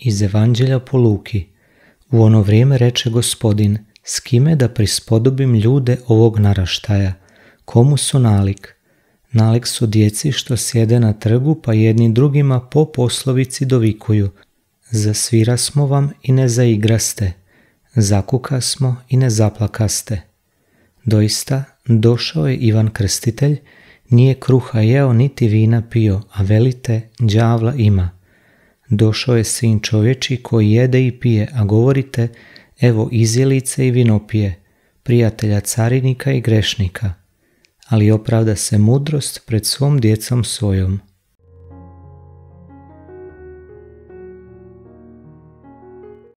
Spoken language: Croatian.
iz Evanđelja po Luki. U ono vrijeme reče gospodin, s kime da prispodobim ljude ovog naraštaja, komu su nalik? Nalik su djeci što sjede na trgu pa jedni drugima po poslovici dovikuju. Zasvira smo vam i ne zaigraste, zakuka smo i ne zaplakaste. Doista, došao je Ivan Krstitelj, nije kruha jeo niti vina pio, a velite, đavla ima. Došao je sin čovječi koji jede i pije, a govorite, evo izjelice i vinopije, prijatelja carinika i grešnika. Ali opravda se mudrost pred svom djecom svojom.